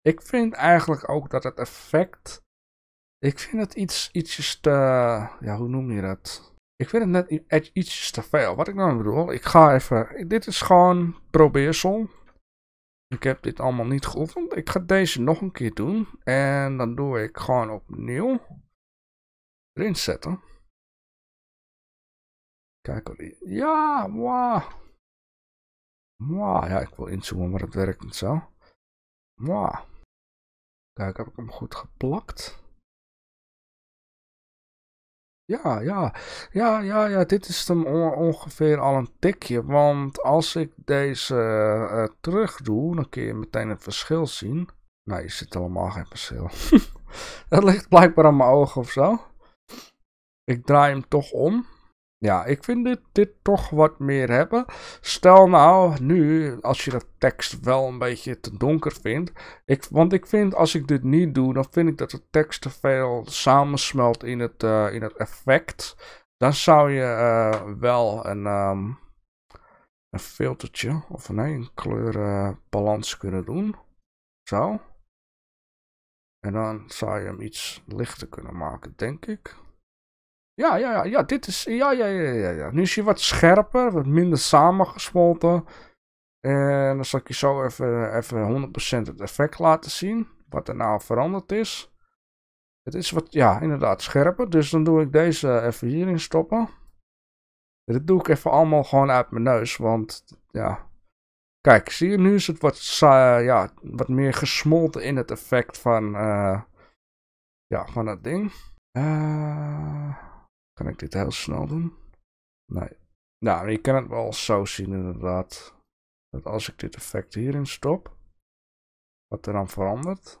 ik vind eigenlijk ook dat het effect. Ik vind het iets, ietsjes te. Ja, hoe noem je dat? Ik vind het net iets te veel. Wat ik nou bedoel, ik ga even. Dit is gewoon probeersel. Ik heb dit allemaal niet geoefend. Ik ga deze nog een keer doen. En dan doe ik gewoon opnieuw erin zetten. Kijk die. Ja, wauw. Wauw, ja, ik wil inzoomen, maar het werkt niet zo. Wauw. Kijk, heb ik hem goed geplakt? Ja, ja, ja, ja, ja, dit is hem ongeveer al een tikje. Want als ik deze uh, eh, eh, terug doe, dan kun je meteen het verschil zien. Nee, nou, je ziet helemaal geen verschil. dat ligt blijkbaar aan mijn ogen of zo. Ik draai hem toch om. Ja, ik vind dit, toch wat meer hebben. Stel nou, nu, als je de tekst wel een beetje te donker vindt. Ik, want ik vind, als ik dit niet doe, dan vind ik dat de tekst te veel samensmelt in het, eh, in het effect. Dan zou je eh, wel een, ehm, een filtertje, of nee, een kleurenbalans eh, kunnen doen. Zo. En dan zou je hem iets lichter kunnen maken, denk ik. Ja, ja, ja, ja, dit is. Ja, ja, ja, ja, ja. Nu is hij wat scherper, wat minder samengesmolten. En dan zal ik je zo even, even 100% het effect laten zien. Wat er nou veranderd is. Het is wat, ja, inderdaad scherper. Dus dan doe ik deze even hierin stoppen. Dit doe ik even allemaal gewoon uit mijn neus. Want, ja. Kijk, zie je, nu is het wat, ja, wat meer gesmolten in het effect van, eh, ja, van dat ding. Eh... Kan ik dit heel snel doen? Nee. Nou, je kan het wel zo zien inderdaad. Dat als ik dit effect hierin stop, wat er dan verandert.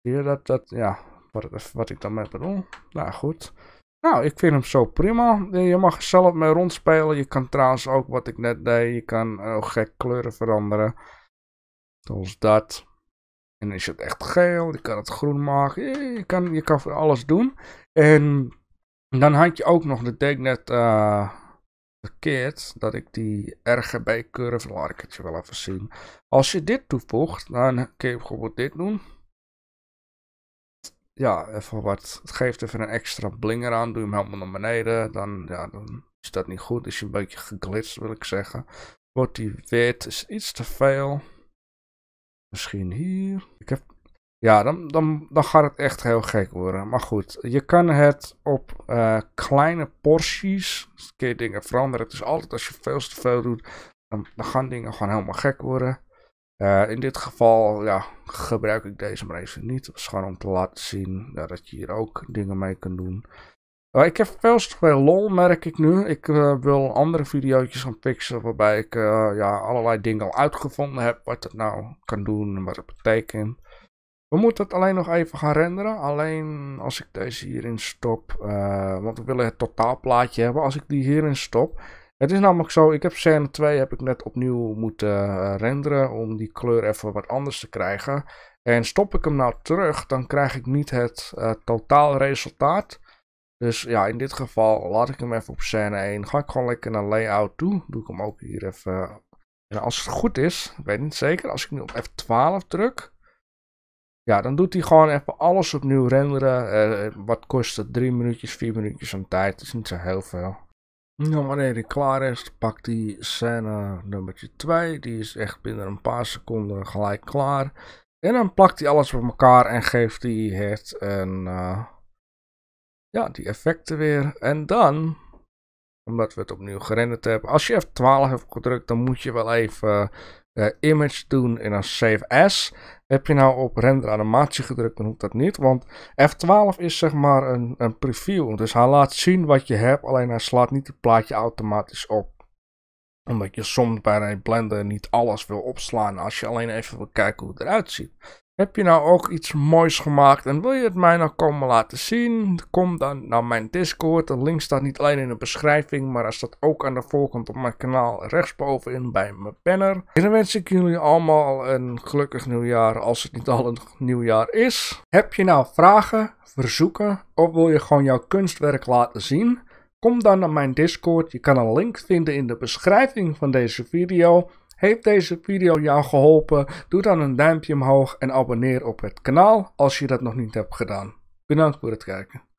Zie je dat, dat ja, wat, wat ik dan met bedoel? Nou goed. Nou, ik vind hem zo prima. Je mag er zelf mee rondspelen. Je kan trouwens ook wat ik net deed. Je kan ook oh, gek kleuren veranderen. Zoals dat. En is het echt geel? Je kan het groen maken. Je kan, je kan alles doen. En dan had je ook nog, dat denk ik net uh, verkeerd, dat ik die RGB-curve, laat ik het je wel even zien. Als je dit toevoegt, dan kun je bijvoorbeeld dit doen. Ja, even wat, het geeft even een extra blinger aan, doe hem helemaal naar beneden, dan, ja, dan is dat niet goed. Is je een beetje geglitst, wil ik zeggen. Wordt die wit, is iets te veel. Misschien hier. Ik heb ja, dan, dan, dan gaat het echt heel gek worden. Maar goed, je kan het op eh, kleine porties. Dus kun je dingen veranderen. Het is altijd als je veel te veel doet, dan, gaan dingen gewoon helemaal gek worden. Eh, in dit geval ja, gebruik ik deze maar even niet. Het is gewoon om te laten zien dat je hier ook dingen mee kunt doen. Uh, ik heb veel te veel lol, merk ik nu. Ik wil andere video's gaan fixen waarbij ik ja, allerlei dingen al uitgevonden heb. Wat het nou kan doen en wat het betekent. We moeten het alleen nog even gaan renderen. Alleen als ik deze hierin stop. Eh, want we willen het totaalplaatje hebben. Als ik die hierin stop. Het is namelijk zo, ik heb scène 2 heb ik net opnieuw moeten eh, renderen. Om die kleur even wat anders te krijgen. En stop ik hem nou terug, dan krijg ik niet het eh, totaalresultaat. Dus ja, in dit geval laat ik hem even op scène 1. Ga ik gewoon lekker naar layout toe. Doe ik hem ook hier even. En als het goed is, ik weet niet zeker, als ik nu op F12 druk ja, dan doet hij gewoon even alles opnieuw renderen. Eh, eh, wat kost het? Drie minuutjes, vier minuutjes aan tijd. Dat is niet zo heel veel. Nou, wanneer hij klaar is, pakt hij scène nummertje 2. Die is echt binnen een paar seconden gelijk klaar. En dan plakt hij alles op elkaar en geeft hij het een... Eh, ja, die effecten weer. En dan, omdat we het opnieuw gerenderd hebben. Als je F12 hebt gedrukt, dan moet je wel even eh, image doen en dan save as. Heb je nou op render animatie gedrukt, dan hoeft dat niet. Want F12 is zeg maar een, een preview. Dus hij laat zien wat je hebt, alleen hij slaat niet het plaatje automatisch op omdat je soms bij een blender niet alles wil opslaan als je alleen even wil kijken hoe het eruit ziet. Heb je nou ook iets moois gemaakt en wil je het mij nou komen laten zien? Kom dan naar mijn Discord. De link staat niet alleen in de beschrijving, maar als staat ook aan de voorkant op mijn kanaal rechtsbovenin bij mijn banner. En dan wens ik jullie allemaal een gelukkig nieuwjaar als het niet al een nieuwjaar is. Heb je nou vragen, verzoeken of wil je gewoon jouw kunstwerk laten zien? Kom dan naar mijn Discord. Je kan een link vinden in de beschrijving van deze video. Heeft deze video jou geholpen? Doe dan een duimpje omhoog en abonneer op het kanaal als je dat nog niet hebt gedaan. Bedankt voor het kijken.